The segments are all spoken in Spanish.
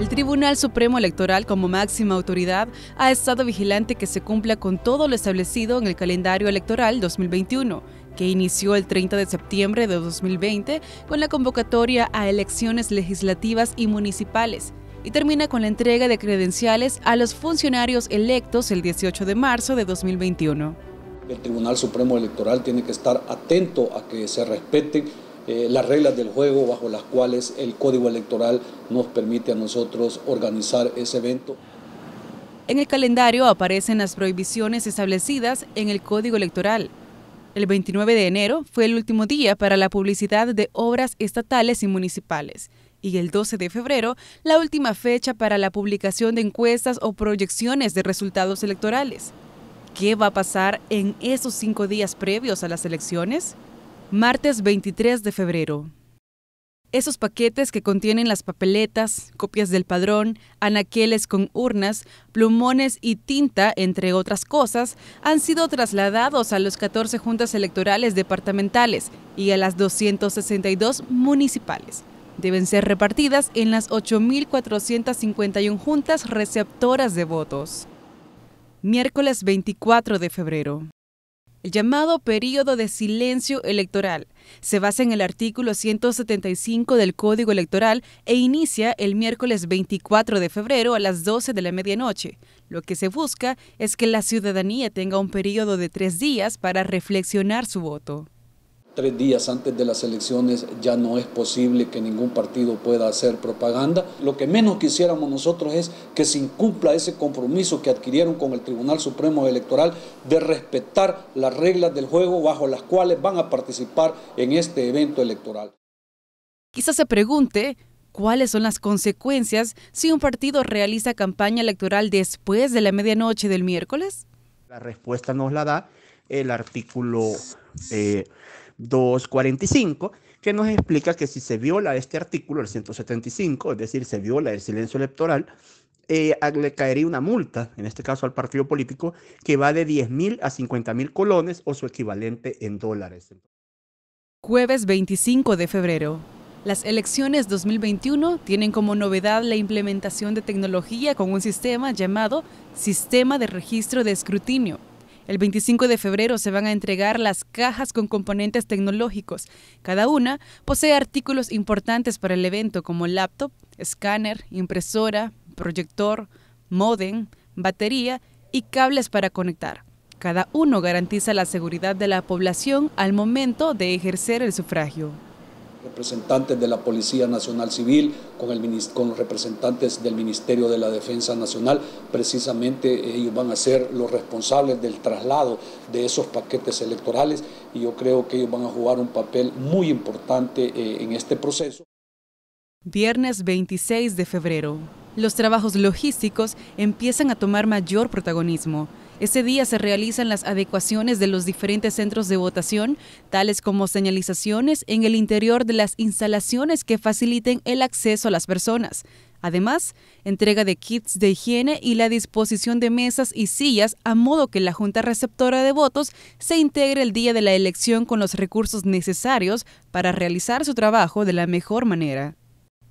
El Tribunal Supremo Electoral como máxima autoridad ha estado vigilante que se cumpla con todo lo establecido en el calendario electoral 2021, que inició el 30 de septiembre de 2020 con la convocatoria a elecciones legislativas y municipales y termina con la entrega de credenciales a los funcionarios electos el 18 de marzo de 2021. El Tribunal Supremo Electoral tiene que estar atento a que se respete eh, las reglas del juego bajo las cuales el código electoral nos permite a nosotros organizar ese evento. En el calendario aparecen las prohibiciones establecidas en el código electoral. El 29 de enero fue el último día para la publicidad de obras estatales y municipales y el 12 de febrero la última fecha para la publicación de encuestas o proyecciones de resultados electorales. ¿Qué va a pasar en esos cinco días previos a las elecciones? Martes 23 de febrero. Esos paquetes que contienen las papeletas, copias del padrón, anaqueles con urnas, plumones y tinta, entre otras cosas, han sido trasladados a los 14 juntas electorales departamentales y a las 262 municipales deben ser repartidas en las 8.451 juntas receptoras de votos. Miércoles 24 de febrero el llamado período de silencio electoral. Se basa en el artículo 175 del Código Electoral e inicia el miércoles 24 de febrero a las 12 de la medianoche. Lo que se busca es que la ciudadanía tenga un período de tres días para reflexionar su voto. Tres días antes de las elecciones ya no es posible que ningún partido pueda hacer propaganda. Lo que menos quisiéramos nosotros es que se incumpla ese compromiso que adquirieron con el Tribunal Supremo Electoral de respetar las reglas del juego bajo las cuales van a participar en este evento electoral. Quizás se pregunte cuáles son las consecuencias si un partido realiza campaña electoral después de la medianoche del miércoles. La respuesta nos la da el artículo... Eh, 245, que nos explica que si se viola este artículo, el 175, es decir, se viola el silencio electoral, eh, le caería una multa, en este caso al partido político, que va de 10.000 mil a 50.000 mil colones o su equivalente en dólares. Jueves 25 de febrero. Las elecciones 2021 tienen como novedad la implementación de tecnología con un sistema llamado Sistema de Registro de Escrutinio, el 25 de febrero se van a entregar las cajas con componentes tecnológicos. Cada una posee artículos importantes para el evento como laptop, escáner, impresora, proyector, modem, batería y cables para conectar. Cada uno garantiza la seguridad de la población al momento de ejercer el sufragio representantes de la Policía Nacional Civil, con, el, con representantes del Ministerio de la Defensa Nacional. Precisamente ellos van a ser los responsables del traslado de esos paquetes electorales y yo creo que ellos van a jugar un papel muy importante eh, en este proceso. Viernes 26 de febrero. Los trabajos logísticos empiezan a tomar mayor protagonismo ese día se realizan las adecuaciones de los diferentes centros de votación, tales como señalizaciones en el interior de las instalaciones que faciliten el acceso a las personas. Además, entrega de kits de higiene y la disposición de mesas y sillas a modo que la Junta Receptora de Votos se integre el día de la elección con los recursos necesarios para realizar su trabajo de la mejor manera.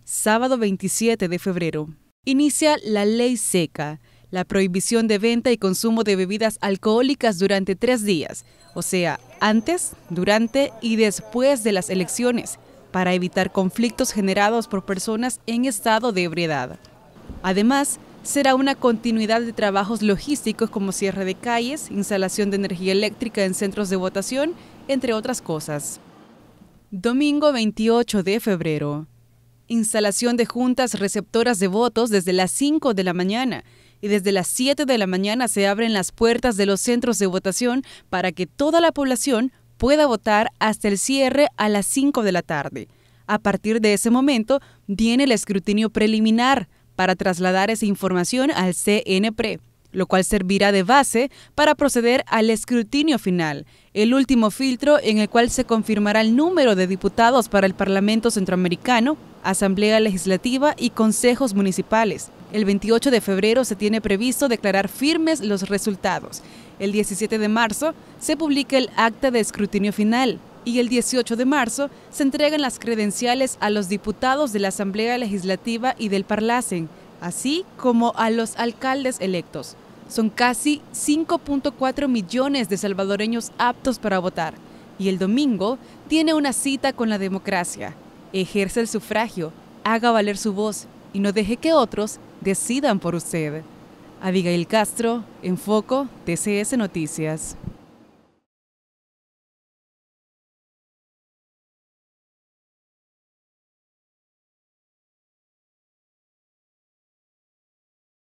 Sábado 27 de febrero. Inicia la ley seca la prohibición de venta y consumo de bebidas alcohólicas durante tres días, o sea, antes, durante y después de las elecciones, para evitar conflictos generados por personas en estado de ebriedad. Además, será una continuidad de trabajos logísticos como cierre de calles, instalación de energía eléctrica en centros de votación, entre otras cosas. Domingo 28 de febrero. Instalación de juntas receptoras de votos desde las 5 de la mañana y desde las 7 de la mañana se abren las puertas de los centros de votación para que toda la población pueda votar hasta el cierre a las 5 de la tarde. A partir de ese momento viene el escrutinio preliminar para trasladar esa información al CNPRE, lo cual servirá de base para proceder al escrutinio final, el último filtro en el cual se confirmará el número de diputados para el Parlamento Centroamericano, Asamblea Legislativa y consejos municipales. El 28 de febrero se tiene previsto declarar firmes los resultados. El 17 de marzo se publica el acta de escrutinio final y el 18 de marzo se entregan las credenciales a los diputados de la Asamblea Legislativa y del Parlacen, así como a los alcaldes electos. Son casi 5.4 millones de salvadoreños aptos para votar y el domingo tiene una cita con la democracia. Ejerce el sufragio, haga valer su voz y no deje que otros decidan por usted. Abigail Castro, en Foco, TCS Noticias.